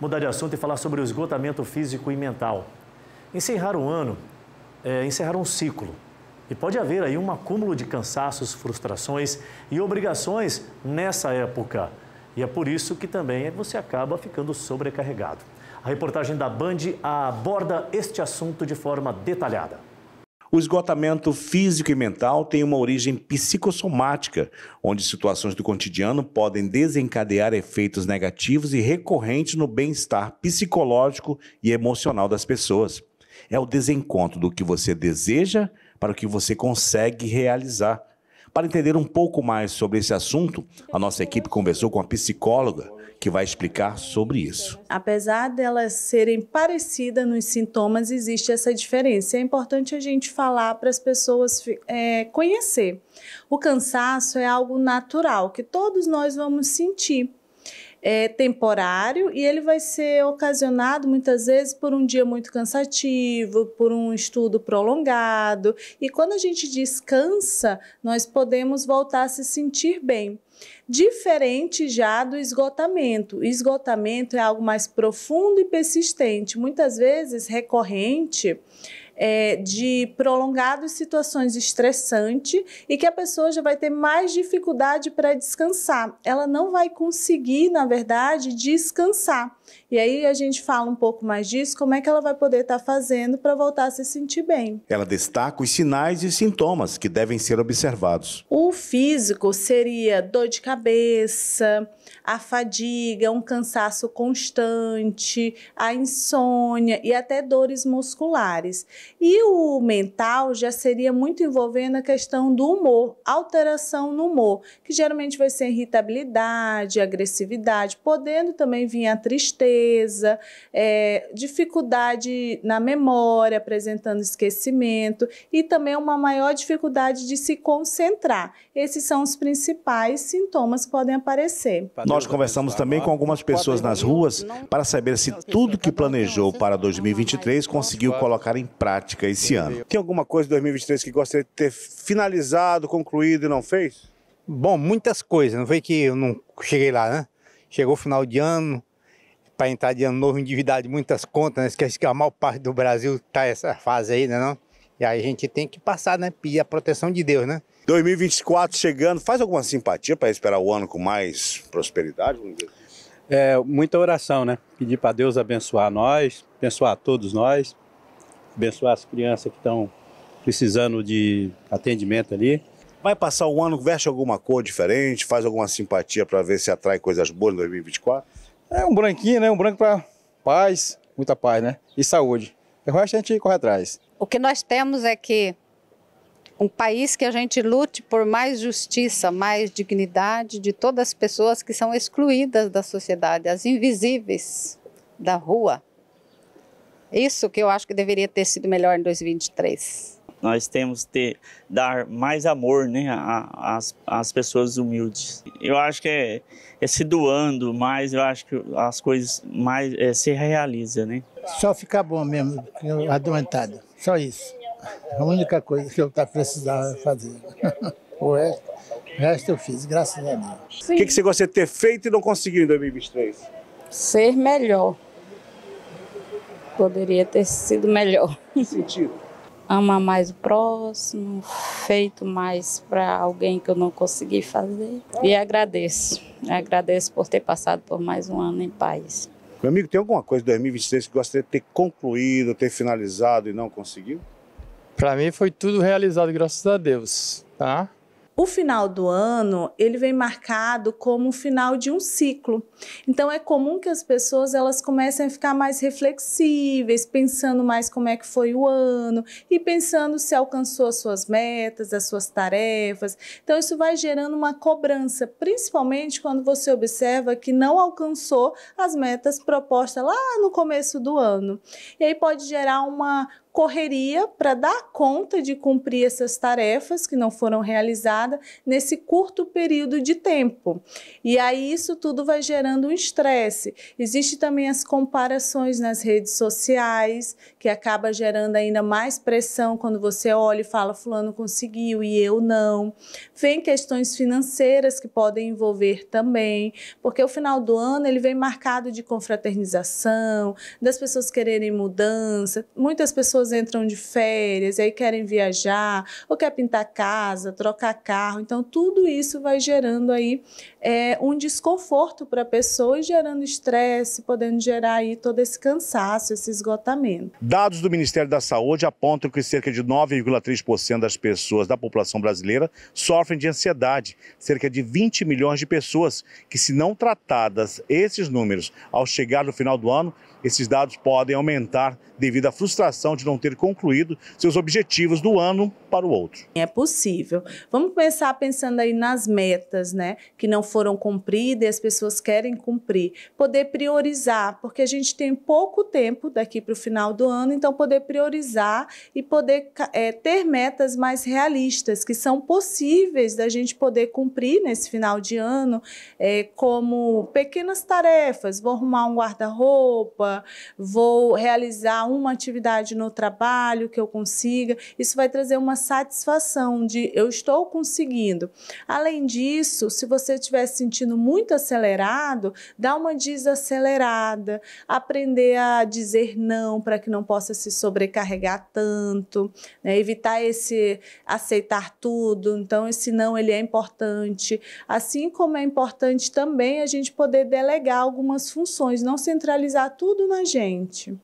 mudar de assunto e falar sobre o esgotamento físico e mental. Encerrar um ano é encerrar um ciclo. E pode haver aí um acúmulo de cansaços, frustrações e obrigações nessa época. E é por isso que também você acaba ficando sobrecarregado. A reportagem da Band aborda este assunto de forma detalhada. O esgotamento físico e mental tem uma origem psicossomática, onde situações do cotidiano podem desencadear efeitos negativos e recorrentes no bem-estar psicológico e emocional das pessoas. É o desencontro do que você deseja para o que você consegue realizar para entender um pouco mais sobre esse assunto, a nossa equipe conversou com a psicóloga que vai explicar sobre isso. Apesar delas serem parecidas nos sintomas, existe essa diferença. É importante a gente falar para as pessoas é, conhecer. O cansaço é algo natural que todos nós vamos sentir é, temporário e ele vai ser ocasionado muitas vezes por um dia muito cansativo, por um estudo prolongado. E quando a gente descansa, nós podemos voltar a se sentir bem. Diferente já do esgotamento. O esgotamento é algo mais profundo e persistente, muitas vezes recorrente é, de prolongadas situações estressantes e que a pessoa já vai ter mais dificuldade para descansar. Ela não vai conseguir, na verdade, descansar. E aí a gente fala um pouco mais disso, como é que ela vai poder estar tá fazendo para voltar a se sentir bem. Ela destaca os sinais e sintomas que devem ser observados. O físico seria dor de cabeça, a fadiga, um cansaço constante, a insônia e até dores musculares. E o mental já seria muito envolvendo a questão do humor, alteração no humor, que geralmente vai ser irritabilidade, agressividade, podendo também vir a tristeza tristeza, é, dificuldade na memória, apresentando esquecimento e também uma maior dificuldade de se concentrar. Esses são os principais sintomas que podem aparecer. Nós conversamos também com algumas pessoas nas ruas para saber se tudo que tá planejou para 2023 é conseguiu colocar em prática esse ano. Tem alguma coisa de 2023 que gostaria de ter finalizado, concluído e não fez? Bom, muitas coisas. Não foi que eu não cheguei lá, né? Chegou o final de ano, para entrar de ano novo endividado de muitas contas, né? Esquece que a maior parte do Brasil tá essa fase aí, né não? E aí a gente tem que passar, né? Pedir a proteção de Deus, né? 2024 chegando, faz alguma simpatia para esperar o ano com mais prosperidade? Assim? É, muita oração, né? Pedir para Deus abençoar nós, abençoar todos nós, abençoar as crianças que estão precisando de atendimento ali. Vai passar o ano, veste alguma cor diferente, faz alguma simpatia para ver se atrai coisas boas em 2024? É um branquinho, né? Um branco para paz, muita paz, né? E saúde. O resto a gente corre atrás. O que nós temos é que um país que a gente lute por mais justiça, mais dignidade de todas as pessoas que são excluídas da sociedade, as invisíveis da rua. Isso que eu acho que deveria ter sido melhor em 2023. Nós temos que dar mais amor né, às, às pessoas humildes. Eu acho que é, é se doando mais, eu acho que as coisas mais é, se realizam. Né? Só ficar bom mesmo, adoentado. Só isso. A única coisa que eu tá precisava fazer. o resto, o resto eu fiz, graças a Deus. Sim. O que, que você gostaria de ter feito e não conseguiu em 2023? Ser melhor. Poderia ter sido melhor. Que sentido? amar mais o próximo, feito mais para alguém que eu não consegui fazer. E agradeço, agradeço por ter passado por mais um ano em paz. Meu amigo, tem alguma coisa de 2023 que gostaria de ter concluído, ter finalizado e não conseguiu? Para mim foi tudo realizado, graças a Deus, tá? o final do ano, ele vem marcado como o final de um ciclo. Então é comum que as pessoas elas comecem a ficar mais reflexíveis, pensando mais como é que foi o ano e pensando se alcançou as suas metas, as suas tarefas. Então isso vai gerando uma cobrança, principalmente quando você observa que não alcançou as metas propostas lá no começo do ano. E aí pode gerar uma correria para dar conta de cumprir essas tarefas que não foram realizadas nesse curto período de tempo. E aí isso tudo vai gerando um estresse. Existe também as comparações nas redes sociais, que acaba gerando ainda mais pressão quando você olha e fala fulano conseguiu e eu não. Vem questões financeiras que podem envolver também, porque o final do ano ele vem marcado de confraternização, das pessoas quererem mudança. Muitas pessoas pessoas entram de férias e aí querem viajar, ou quer pintar casa, trocar carro. Então, tudo isso vai gerando aí é, um desconforto para a pessoa e gerando estresse, podendo gerar aí todo esse cansaço, esse esgotamento. Dados do Ministério da Saúde apontam que cerca de 9,3% das pessoas da população brasileira sofrem de ansiedade, cerca de 20 milhões de pessoas que, se não tratadas esses números ao chegar no final do ano, esses dados podem aumentar devido à frustração de não ter concluído seus objetivos do ano para o outro. É possível. Vamos começar pensando aí nas metas, né? Que não foram cumpridas e as pessoas querem cumprir. Poder priorizar, porque a gente tem pouco tempo daqui para o final do ano, então poder priorizar e poder é, ter metas mais realistas, que são possíveis da gente poder cumprir nesse final de ano, é, como pequenas tarefas. Vou arrumar um guarda-roupa, vou realizar uma atividade no trabalho trabalho, que eu consiga. Isso vai trazer uma satisfação de eu estou conseguindo. Além disso, se você estiver se sentindo muito acelerado, dá uma desacelerada, aprender a dizer não para que não possa se sobrecarregar tanto, né? evitar esse aceitar tudo. Então, esse não ele é importante. Assim como é importante também a gente poder delegar algumas funções, não centralizar tudo na gente.